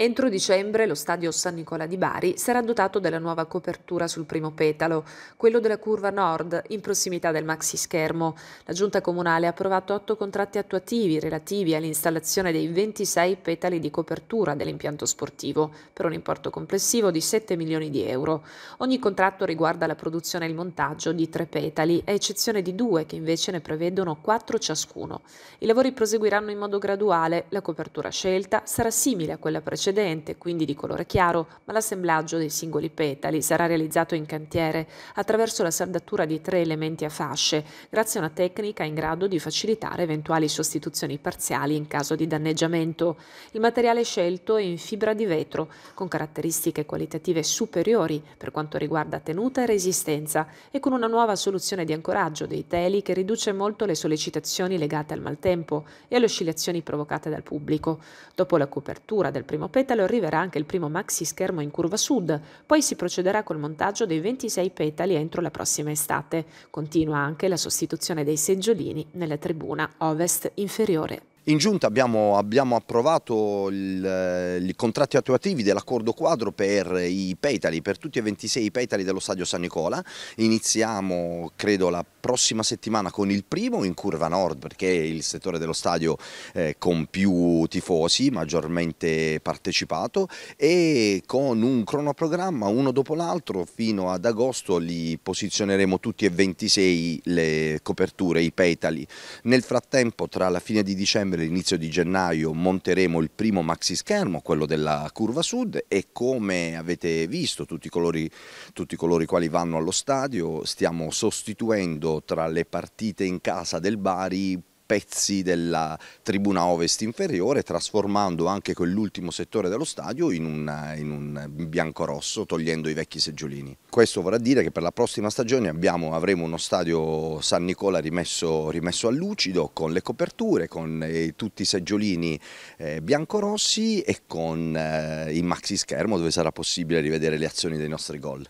Entro dicembre lo stadio San Nicola di Bari sarà dotato della nuova copertura sul primo petalo, quello della curva nord, in prossimità del maxi schermo. La giunta comunale ha approvato otto contratti attuativi relativi all'installazione dei 26 petali di copertura dell'impianto sportivo, per un importo complessivo di 7 milioni di euro. Ogni contratto riguarda la produzione e il montaggio di tre petali, a eccezione di due che invece ne prevedono quattro ciascuno. I lavori proseguiranno in modo graduale, la copertura scelta sarà simile a quella precedente precedente, quindi di colore chiaro, ma l'assemblaggio dei singoli petali sarà realizzato in cantiere attraverso la saldatura di tre elementi a fasce, grazie a una tecnica in grado di facilitare eventuali sostituzioni parziali in caso di danneggiamento. Il materiale scelto è in fibra di vetro, con caratteristiche qualitative superiori per quanto riguarda tenuta e resistenza e con una nuova soluzione di ancoraggio dei teli che riduce molto le sollecitazioni legate al maltempo e alle oscillazioni provocate dal pubblico. Dopo la copertura del primo petalo arriverà anche il primo maxi schermo in curva sud, poi si procederà col montaggio dei 26 petali entro la prossima estate. Continua anche la sostituzione dei seggiolini nella tribuna ovest inferiore. In giunta abbiamo, abbiamo approvato eh, i contratti attuativi dell'accordo quadro per i petali, per tutti e 26 i petali dello stadio San Nicola. Iniziamo, credo, la prossima settimana con il primo in Curva Nord perché è il settore dello stadio eh, con più tifosi maggiormente partecipato e con un cronoprogramma uno dopo l'altro fino ad agosto li posizioneremo tutti e 26 le coperture, i petali. Nel frattempo tra la fine di dicembre e l'inizio di gennaio monteremo il primo maxi schermo, quello della Curva Sud e come avete visto tutti coloro i quali vanno allo stadio stiamo sostituendo tra le partite in casa del Bari pezzi della tribuna ovest inferiore trasformando anche quell'ultimo settore dello stadio in un, in un bianco-rosso togliendo i vecchi seggiolini. Questo vorrà dire che per la prossima stagione abbiamo, avremo uno stadio San Nicola rimesso, rimesso a lucido con le coperture, con eh, tutti i seggiolini eh, bianco-rossi e con eh, il maxi schermo dove sarà possibile rivedere le azioni dei nostri gol.